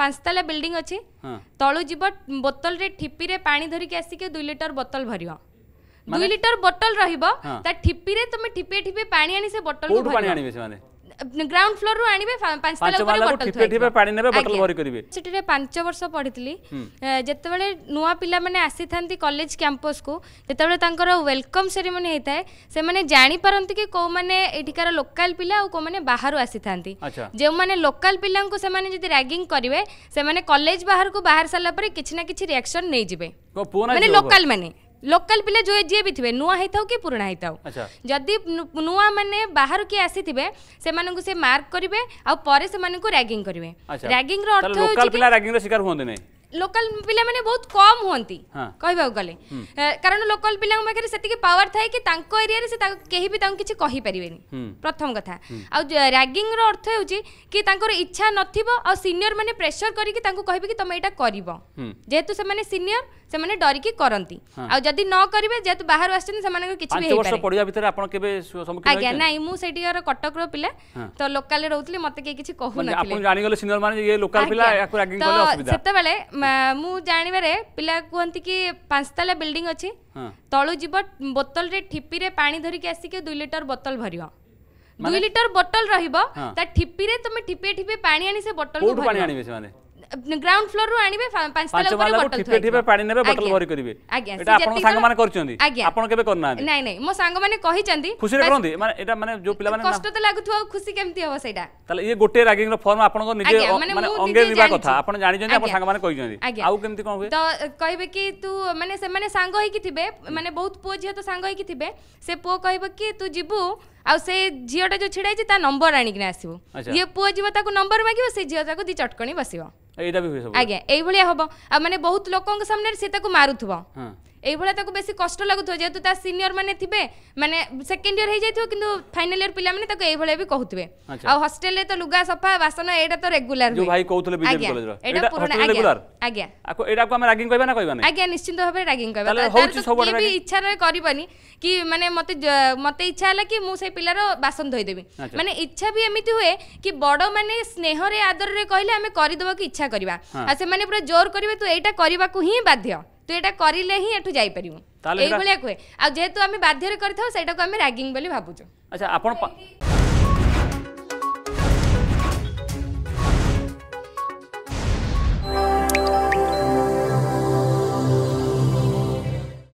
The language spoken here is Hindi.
ପାଞ୍ଚତାଲା ବିଲ୍ଡିଂ ଅଛି ତଳୁ ଯିବ ବୋତଲରେ ଠିପିରେ ପାଣି ଧରିକି ଆସିକି ଦୁଇ ଲିଟର ବୋତଲ ଭରିବ ଦୁଇ ଲିଟର ବୋଟଲ ରହିବ ତା ଠିପିରେ ତମେ ଠିପିଏ ଠିପିଏ ପାଣି ଆଣି ସେ ବୋଟଲ ପାଣି ଆଣିବେ ସେମାନେ গ্রাউন্ড ফ্লোর রু আনিবে পাঁচ তলা উপরে বটল থিপে থিপে পানি নেবে বটল ভরি করিবে সেটিরে 5 বর্ষ পড়িতলি যেতবেলে নুয়া পিলা মানে আসিথান্তি কলেজ ক্যাম্পাস কু যেতবেলে তাঙ্কর ওয়েলকম সেরিমনি হেইতায় সেমানে জানি পারন্তি কি কো মানে এঠিকার লোকাল পিলা আউ কো মানে বাহারু আসিথান্তি যে মানে লোকাল পিলাঙ্কু সেমানে যদি র্যাগিং করিবে সেমানে কলেজ বাহারকু বাহার সারলা পরে কিছু না কিছু রিয়াকশন নেই জিবে মানে লোকাল মানে लोकल पिला जो जी भी थे नुआ होता कि पुराणा होता जदि नुआ मैंने बाहर किए आसीथे से मार्क करेंगे आउ करेंगे रैगिंग रैगिंग शिकार होंगे लोकल पिला माने बहुत कम होंती हाँ। कहबा गले हम्म। कारण लोकल पिला पाखे सेतिके पावर थाए कि तांको एरिया रे से केही भी तांको किछि कहि परिबेनी प्रथम कथा आ रैगिंग रो अर्थ हेउची कि तांकर इच्छा नथिबो आ सीनियर माने प्रेशर करी कि तांको कहबे कि तमे एटा करिवो जेहेतु से माने सीनियर से माने डरी कि करंती आ जदी न करिवे जेहेतु बाहर आछन से माने किछि भी हेई पारे पडिया भीतर आपण केबे सम्मुखीन आज्ञा नाही मु सेटिकर कटक रो पिला तो लोकल रे रहउतली मते के किछि कहू नथिले आपण जानि गले सीनियर माने ये लोकल पिला याकू रैगिंग करले असुविधा सेते बेले ମୁଁ ଜାଣିବାରେ ପିଲା କୁହନ୍ତି କି ପାଞ୍ଚ ତାଲା ବିଲ୍ଡିଂ ଅଛି ତଳୁ ଯିବ ବୋତଲରେ ଠିପିରେ ପାଣି ଧରିକି ଆସିକି ଦୁଇ ଲିଟର ବୋତଲ ଭରିବ ଦୁଇ ଲିଟର ବୋତଲ ରହିବ ତା ଠିପିରେ ତମେ ଠିପିଏ ଠିପିଏ ପାଣି ଆଣି ସେ ବୋଟଲ ପାଣି ଆଣିବେ ସେମାନେ ଗ୍ରାଉଣ୍ଡ ଫ୍ଲୋର ରୁ ଆଣିବେ ପାଞ୍ଚ ତାଲା ଉପରେ ବୋଟଲ ଥିବେ ଥିବେ ପାଣି ନେବେ ବୋଟଲ ଭରି କରିବେ ଆଜ୍ଞା ଏଟା ଆପଣ ସାଙ୍ଗମାନେ କରିଛନ୍ତି ଆପଣ କେବେ କରିନାହାନ୍ତି ନାଇଁ ନାଇଁ ମୋ ସାଙ୍ଗମାନେ କହିଛନ୍ତି ଖୁସିରେ କରନ୍ତି ମାନେ ଏଟା ମାନେ ଯୋଉ ପିଲାମାନେ କଷ୍ଟ ତ ଲାଗୁଥିବ ଆଉ ଖୁସି କେମିତି ହବ ସେଇଟା ତାହେଲେ ଇଏ ଗୋଟେ ରାଗିଂ ର ଫର୍ମ ଆପଣଙ୍କ ନିଜେ ମାନେ ଅଙ୍ଗେ ନିବା କଥା ଆପଣ ଜାଣିଛନ୍ତି ଆପଣ ସାଙ୍ଗମାନେ କହିଛନ୍ତି ଆଉ କେମିତି କଣ ହୁଏ ତ କହିବେ କି ତୁ ମାନେ ସେମାନେ ସାଙ୍ଗ ହେଇକି ଥିବେ ମାନେ ବହୁତ ପୁଅ ଝିଅ ତ ସାଙ୍ଗ ହେଇକି ଥିବେ ସେ ପୁଅ କହିବ କି ତୁ ଯିବୁ ଆଉ ସେ ଝିଅଟା ଯୋଉ ଛିଡ଼ା ହେଇଛି ତା ନମ୍ବର ଆଣିକିନା ଆସିବୁ ଯିଏ ପୁଅ ଯିବ ତାକୁ ନମ୍ବର ମାଗିବ ସେ ଝିଅ ତାକୁ ଦି ଚଟକଣି ବସିବ ଏଇଟା ବି ହୁଏ ସବୁ ଆଜ୍ଞା ଏଇଭଳିଆ ହବ ଆଉ ମାନେ ବହୁତ ଲୋକଙ୍କ ସାମ୍ନାରେ ସେ ତାକୁ ମାରୁଥିବ এইভাবে তাকে বেশি কষ্ট লাগুথ যেহেতু তা সিনিয়র মানে থাকবে মানে সেকেন্ড ইয়ার হয়ে যাই কিন্তু ফাইনাল ইয়ার পিলা মানে তাকে এইভাবে বি কহুতবে আর হোস্টেলে তো লুগা সফা বাসন এটা তো রেগুলার যে ভাই কহুতলে বিজেপি কলেজ এটা পুরোনা রেগুলার আজ্ঞা আকো এটা কো আমি রাগিং কইবা না কইবা না আজ্ঞা নিশ্চিন্ত ভাবে রাগিং কইবা তাহলে হউচি সব বড় রাগিং ইচ্ছা রয়ে করিবানি কি মানে মতে মতে ইচ্ছা হলা কি মু সেই পিলার বাসন ধই দেবি মানে ইচ্ছা বি এমিতি হুয়ে কি বড় মানে স্নেহরে আদররে কইলে আমি করি দেবা কি ইচ্ছা করিবা আর সে মানে পুরো জোর করিবে তো এইটা করিবাকু হি বাধ্য তু এটা করলে হি এটু যাই পারিবু এইভাবে কুহে আর যেহেতু আমি বাধ্যরে করে থাকি সেটাকে আমি রাগিং বলে ভাবুছু আচ্ছা আপনার